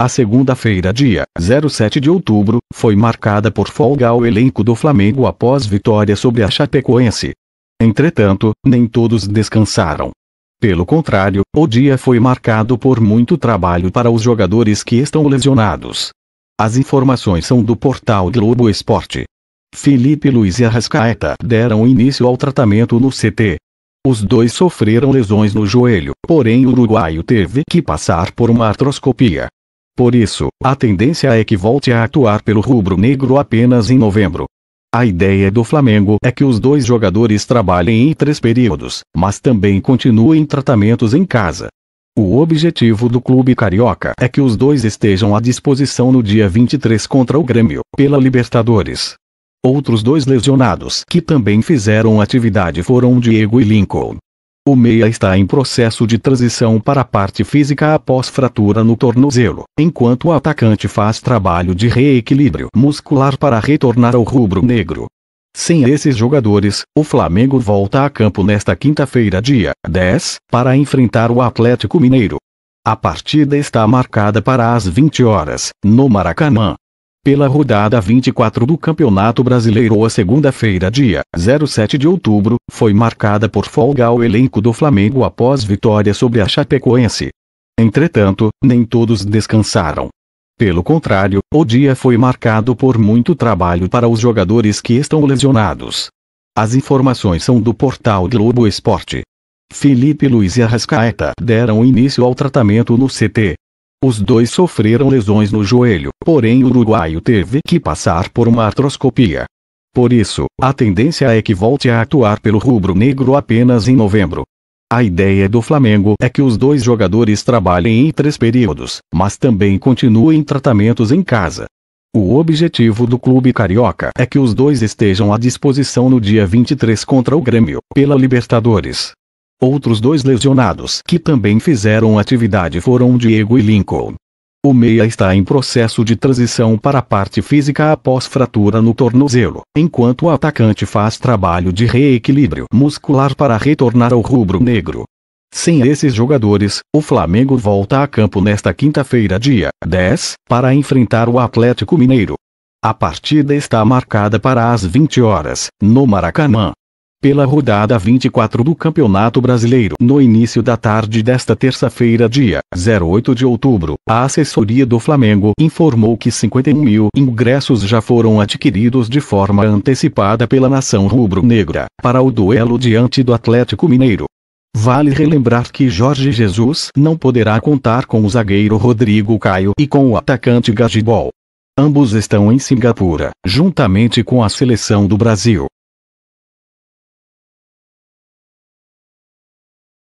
A segunda-feira, dia 07 de outubro, foi marcada por folga ao elenco do Flamengo após vitória sobre a Chapecoense. Entretanto, nem todos descansaram. Pelo contrário, o dia foi marcado por muito trabalho para os jogadores que estão lesionados. As informações são do portal Globo Esporte. Felipe Luiz e Arrascaeta deram início ao tratamento no CT. Os dois sofreram lesões no joelho, porém o uruguaio teve que passar por uma artroscopia. Por isso, a tendência é que volte a atuar pelo rubro-negro apenas em novembro. A ideia do Flamengo é que os dois jogadores trabalhem em três períodos, mas também continuem tratamentos em casa. O objetivo do clube carioca é que os dois estejam à disposição no dia 23 contra o Grêmio, pela Libertadores. Outros dois lesionados que também fizeram atividade foram Diego e Lincoln. O meia está em processo de transição para a parte física após fratura no tornozelo, enquanto o atacante faz trabalho de reequilíbrio muscular para retornar ao rubro negro. Sem esses jogadores, o Flamengo volta a campo nesta quinta-feira, dia 10, para enfrentar o Atlético Mineiro. A partida está marcada para as 20 horas, no Maracanã pela rodada 24 do Campeonato Brasileiro a segunda-feira, dia 07 de outubro, foi marcada por folga ao elenco do Flamengo após vitória sobre a Chapecoense. Entretanto, nem todos descansaram. Pelo contrário, o dia foi marcado por muito trabalho para os jogadores que estão lesionados. As informações são do portal Globo Esporte. Felipe Luiz e Arrascaeta deram início ao tratamento no CT, os dois sofreram lesões no joelho, porém o uruguaio teve que passar por uma artroscopia. Por isso, a tendência é que volte a atuar pelo rubro-negro apenas em novembro. A ideia do Flamengo é que os dois jogadores trabalhem em três períodos, mas também continuem tratamentos em casa. O objetivo do clube carioca é que os dois estejam à disposição no dia 23 contra o Grêmio, pela Libertadores. Outros dois lesionados que também fizeram atividade foram Diego e Lincoln. O meia está em processo de transição para a parte física após fratura no tornozelo, enquanto o atacante faz trabalho de reequilíbrio muscular para retornar ao rubro-negro. Sem esses jogadores, o Flamengo volta a campo nesta quinta-feira, dia 10, para enfrentar o Atlético Mineiro. A partida está marcada para as 20 horas, no Maracanã pela rodada 24 do Campeonato Brasileiro. No início da tarde desta terça-feira, dia 08 de outubro, a assessoria do Flamengo informou que 51 mil ingressos já foram adquiridos de forma antecipada pela nação rubro-negra, para o duelo diante do Atlético Mineiro. Vale relembrar que Jorge Jesus não poderá contar com o zagueiro Rodrigo Caio e com o atacante Gajibol. Ambos estão em Singapura, juntamente com a seleção do Brasil.